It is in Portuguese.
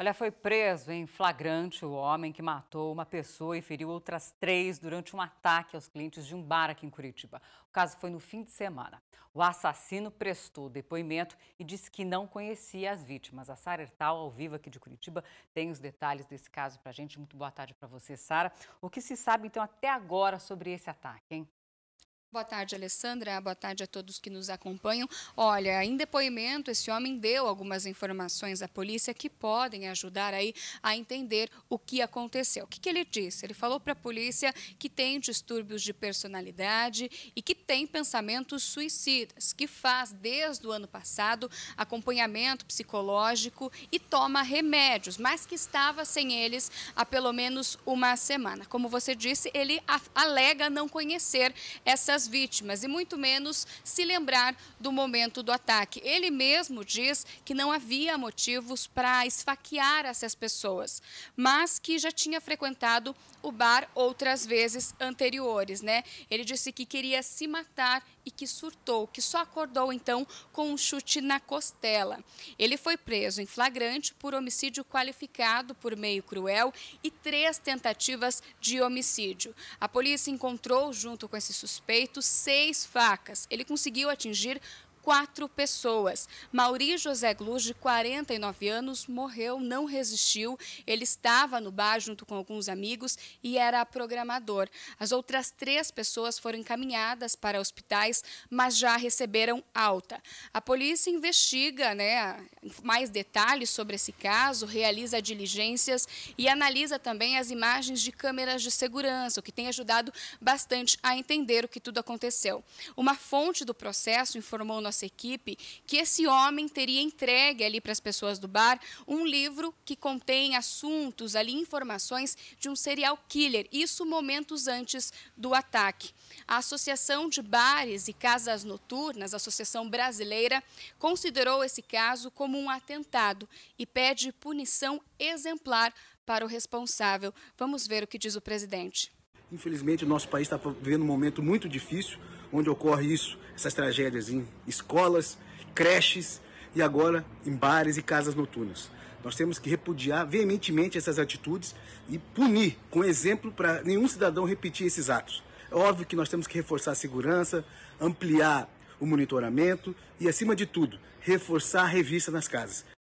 Olha, foi preso em flagrante o homem que matou uma pessoa e feriu outras três durante um ataque aos clientes de um bar aqui em Curitiba. O caso foi no fim de semana. O assassino prestou depoimento e disse que não conhecia as vítimas. A Sara Ertal, ao vivo aqui de Curitiba, tem os detalhes desse caso para a gente. Muito boa tarde para você, Sara. O que se sabe, então, até agora sobre esse ataque, hein? Boa tarde, Alessandra. Boa tarde a todos que nos acompanham. Olha, em depoimento, esse homem deu algumas informações à polícia que podem ajudar aí a entender o que aconteceu. O que, que ele disse? Ele falou para a polícia que tem distúrbios de personalidade e que tem pensamentos suicidas, que faz desde o ano passado acompanhamento psicológico e toma remédios, mas que estava sem eles há pelo menos uma semana. Como você disse, ele alega não conhecer essas das vítimas e muito menos se lembrar do momento do ataque. Ele mesmo diz que não havia motivos para esfaquear essas pessoas, mas que já tinha frequentado o bar outras vezes anteriores, né? Ele disse que queria se matar e que surtou, que só acordou então com um chute na costela. Ele foi preso em flagrante por homicídio qualificado por meio cruel e três tentativas de homicídio. A polícia encontrou junto com esse suspeito feito seis facas. Ele conseguiu atingir quatro pessoas. Mauri José Gluz, de 49 anos, morreu, não resistiu. Ele estava no bar junto com alguns amigos e era programador. As outras três pessoas foram encaminhadas para hospitais, mas já receberam alta. A polícia investiga né, mais detalhes sobre esse caso, realiza diligências e analisa também as imagens de câmeras de segurança, o que tem ajudado bastante a entender o que tudo aconteceu. Uma fonte do processo informou nossa equipe que esse homem teria entregue ali para as pessoas do bar um livro que contém assuntos, ali informações de um serial killer, isso momentos antes do ataque. A Associação de Bares e Casas Noturnas, Associação Brasileira, considerou esse caso como um atentado e pede punição exemplar para o responsável. Vamos ver o que diz o presidente. Infelizmente, o nosso país está vivendo um momento muito difícil onde ocorre isso, essas tragédias em escolas, creches e agora em bares e casas noturnas. Nós temos que repudiar veementemente essas atitudes e punir com exemplo para nenhum cidadão repetir esses atos. É óbvio que nós temos que reforçar a segurança, ampliar o monitoramento e, acima de tudo, reforçar a revista nas casas.